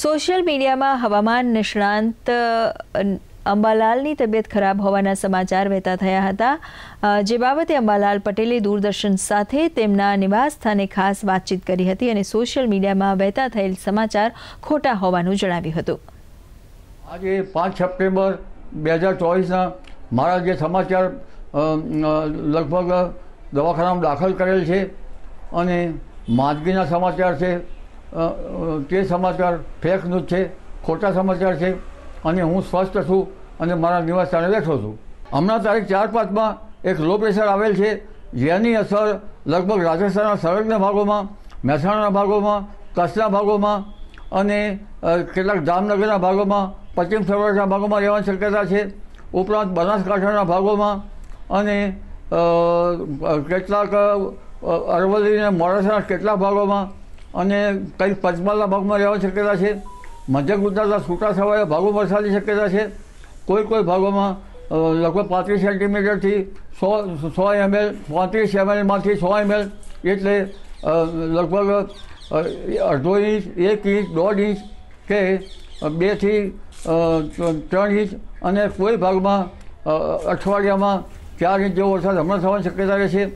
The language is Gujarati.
સોશિયલ મીડિયામાં હવામાન નિષ્ણાંત અંબાલાલની તબિયત ખરાબ હોવાના સમાચાર વહેતા થયા હતા જે બાબતે અંબાલાલ પટેલે દૂરદર્શન સાથે તેમના નિવાસસ્થાને ખાસ વાતચીત કરી હતી અને સોશિયલ મીડિયામાં વહેતા થયેલ સમાચાર ખોટા હોવાનું જણાવ્યું હતું આજે પાંચ સપ્ટેમ્બર બે હજાર ચોવીસના મારા જે સમાચાર લગભગ દવાખાનામાં દાખલ કરેલ છે અને માંદગીના સમાચાર છે તે સમાચાર ફેક ન્યૂઝ છે ખોટા સમાચાર છે અને હું સ્વસ્થ છું અને મારા નિવાસસ્થાને બેઠો છું હમણાં તારીખ ચાર પાંચમાં એક લો પ્રેશર આવેલ છે જેની અસર લગભગ રાજસ્થાનના સરહદના ભાગોમાં મહેસાણાના ભાગોમાં કચ્છના ભાગોમાં અને કેટલાક જામનગરના ભાગોમાં પશ્ચિમ સૌરાષ્ટ્રના ભાગોમાં રહેવાની શક્યતા છે ઉપરાંત બનાસકાંઠાના ભાગોમાં અને કેટલાક અરવલ્લી અને મોડાસાના કેટલાક ભાગોમાં અને કંઈક પંચમહાલના ભાગમાં રહેવાની શક્યતા છે મધ્ય ગુજરાતના છૂટા છવાયા ભાગો વરસાદની શક્યતા છે કોઈ કોઈ ભાગોમાં લગભગ પાંત્રીસ સેન્ટીમીટરથી સો સો એમએલ પાંત્રીસ એમએલમાંથી સો એમએલ એટલે લગભગ અડધો ઇંચ એક ઇંચ દોઢ ઇંચ કે બેથી ત્રણ ઇંચ અને કોઈ ભાગમાં અઠવાડિયામાં ચાર ઇંચ જેવો વરસાદ હમણાં થવાની શક્યતા રહે છે